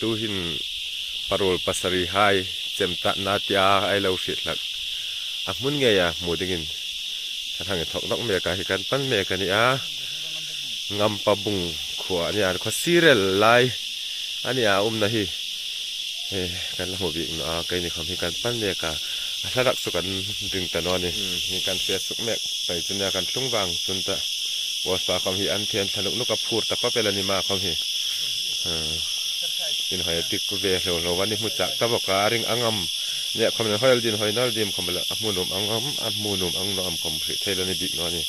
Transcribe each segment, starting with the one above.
ตู้หินปรลปัสริหายเจมตะนาตยาไอเลวฟิหลักอับมุนไงอะหมูดิ่งถ้าทางถกนกเมกาเหกันปั้นเมกันี่อะงำปะบุงขวานี่อะขวซีเรลไลอันนี้อะอุ้มนะฮีเฮ้กันละหมูบิ่งอะไกนี่ความฮิกันปั้นเมกาถ้ารักสุกันดึงตะนอนนี่มีการเสียสุกเมกไปจนยากันซุ้งวังจนตะวัวสาความฮิอันเทียนสลุกนุกับพูดแต่ก็เป็นอนิมาความฮิินหอยติกเวลโวันนี้มุจักตบอการิงอังอมเนี่ยคำนั้นหอยดินหอยนั่นดิมคำละมูนุมอังอัมอัมูนุมอังนอมคำเทลนี่บินอนี่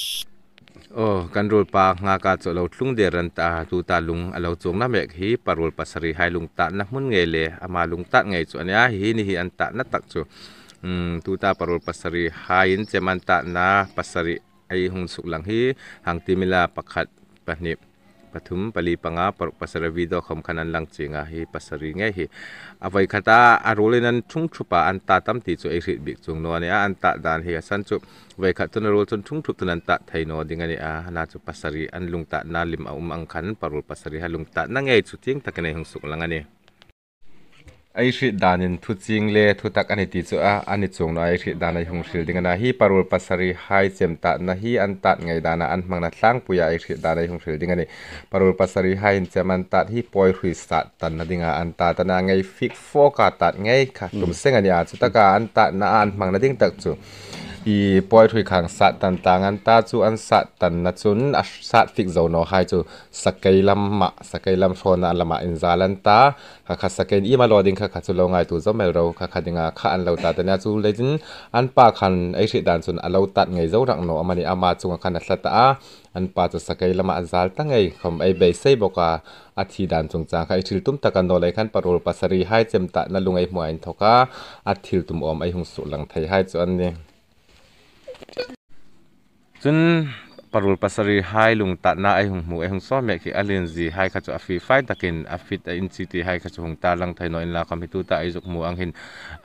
อ้กันรูปากงากาจเราทุงเดรันตาตูตาลุงเราจงน้ำเอกฮีปารูลปัสริไฮลุงตานักมุนเงเลอมาลุงตาเงยจวนยาฮีนี่ฮีอันตานัตักจูตูตาปารูลปัสริไฮนเจมันตานาปัสริไอหงสุกลังฮีหังติมิลาปักขัดปะนิบ pathum pali panga par pasara video khom khanan lang chinga hi pasari nge hi avai khata arolin an thung thupa an ta tam ti chu ekrit bik chung no ne an ta dan hi san chu vai khat tun rol chun thung thup tun an ta thaino ding ani a na chu pasari an lungta na lim a um ang khan parul pasari ha lungta na nge chu ting takane hung suk langani ai ri danin thu ching le thu tak ani ti chu anh ani chung na ai ri đàn ai hung hril ding anh hi parul pasari hai chem ta anh hi an tat ngai đàn anh mang na bây giờ ai ri dan ai hung hril ding ani parul pasari hai in chem an tat hi poi hrui sat tan na dinga an ta ta na fix fik fo ka tat ngai kha tum hmm. seng ani a chu taka an tat na an mang na ding tak chu i poi thui khang sat tan tang an ta chu an sat tan na chun a sat fik zo no hai chu sakai lam ma sakai lam thona lama in zalan ta kha kha sakai i ma lo ding kha kha chu lo ngai tu zo mel ro kha kha dinga kha an lo ta ta na chu legend an pa khan ai ri dan chun a lo tat ngai zo rang no amani ama chunga khan a thla ta a an pa chu sakai lama azal ta ngai khom ai be sei boka a thi dan chung cha kha i thil tum takan no lai khan parol pasari hai chem ta na lungai hmuain thoka a thil tum om ai hung su lang thai hai chu an ni chun parul pasari hai lung ta na ai hung mu ai hung so me ki alien gì hai kha chu a fi fai takin a in city hai kha chu hung ta lang thai no in la kham hi tu ta ai zuk mu ang hin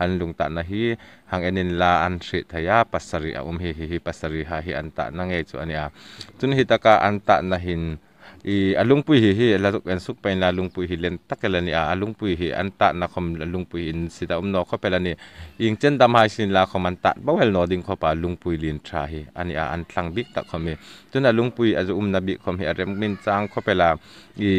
an lung ta na hi hang en in la an thri thaya pasari a um hi hi hi pasari ha hi an ta na nge chu ania chun hi taka an ta na hin อีอาลุงปุยฮีลาตุกันสุกไปลาลุงปุยฮีเล่นตักันละนี่อาลุงปุยฮีอันตัดนักคอมลาลุงปุยฮนสิตาอุมนอเข้าไปละนี่อิงเจนดำหายสินลาคอมันตัดบ่เวลนอดิ้งเข้าไปลุงปุยลินทราฮอันนี้อาอันทังบิกตักคอมีจนอาลุงปุยอาจจะอุมนับบิกคอมีอาเรมมินจังเข้าไปลาอี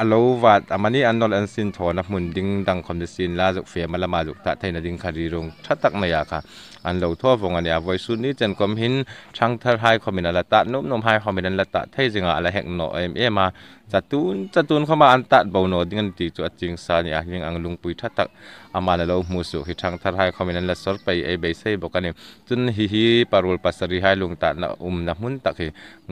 อาลูวัดอามันนี่อันนอลอันสินโอนับมุนดิ้งดังคอมดิสินลาจุกเฟียมาละมาจุกตะไทยนดิ้งคารีรงชัดตักนายาค่ะอันเหลาทั่วฟงอันเนี่ยไว้สุดนี้จนนกามหินช่างทลายคอมินอันละตะนุ่มนุ่มไฮคอมินอันละตะเทจึงอะไรแห่งหนอเอ็มเอมาจัตุนจัตุนเข้ามาอันตัดเบาหนอดิ้งตีจุดจริงซาเนี่ยยังอังลุงปุยทัดตักอามาเลโลมูสุฮิทังทารายคอมมินันเลสอร์ไปไอ้เบเซ่บอกกันจุนฮิฮิปารุลปัสริายลุงตานอุมนะมุนตะคื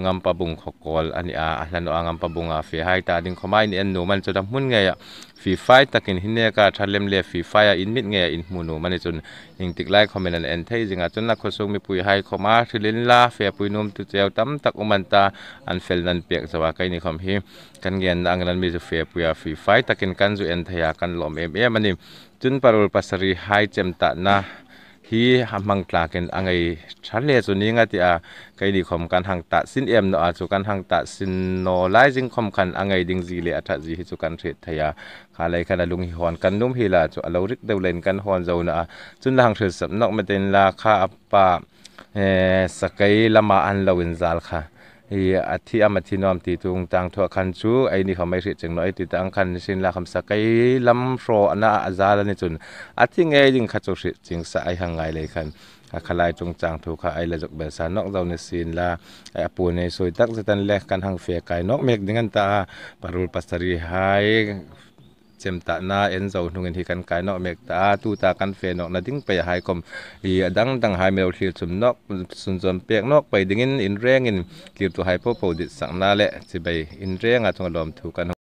งัมปะบุงขกอลอันนี้อาลันโองัมปะบุงอาฟีไฮตาดิงขมายนี่อันนูมันจุดมุนไงอ่ะฟีไฟตะกินฮินเนียกาทารเลมเลฟีไฟอินมิดไงอินมูนูมันจุนยิงติกไลคอมมินันเอ็นเทจิงอ่ะจุนนักขสุงมีปุยหไฮขมาทุลินลาเฟียปุยนุ่มตุเจียวตั้มตักอุมันตาอันเฟลนันเปียกสวากัยนี่คอมฮิกันเงินอังกันมีจุเฟียปุยฟีไฟตะกินกันจุเอ็นเทียกันลมเอ็มเอ็มันนี่จุนปารุลปัสรีไฮเจมตะนะฮีฮัมมังตากันอังไงชัลเลสุนี้งติอาใครดีคมกันหังตัดสินเอ็มนอาจุกันหังตัดสินโนไลจิงคมกันอังไงดิงจีเลยทัดจีฮิจุกันเทรดทยาขาเลยขนาลุงฮิฮอนกันนุ่มฮิลาจุอาลลริกเดวเลนกันฮอนโจ้าหจุนหลังเทรดสับนกเต็นลาคาอัปาเอสกัยละมาอันลาวินซาลค่ะฮีอาทิอามาทินอมตีตุงต่างทัวคันชูไอ้นี่เขาไม่เสียจังน้อยตีตังคันสินลาคำสักไอ้ลำโฟรอันน่าอาจารย์นี่จุนอาทิเงยิงขัดจุกเสียจังสายห่างไงเลยคันอาคลายจงจางถูกไอ้ละจกเบสานอกเราในสินลาไอ้ปูในสวยตักจะตันแลกกันห่างเฟียกายนอกเมกดึงันตาปารุลปัสตรีไฮเจมตานาเอ็นโซนุ่งเงินที่กันไกานอกเมกตาตูตากันเฟนอกนาดิ้งไปหายคมอีดังดังหายเมลทีลสุนนอกสุนจอมเปียกนอกไปดิ้งอินเรียงอินคลิปตัวหายพ่อโพดิสังนาแหละจะไปอินเรียงอาจจะลอมถูกกัน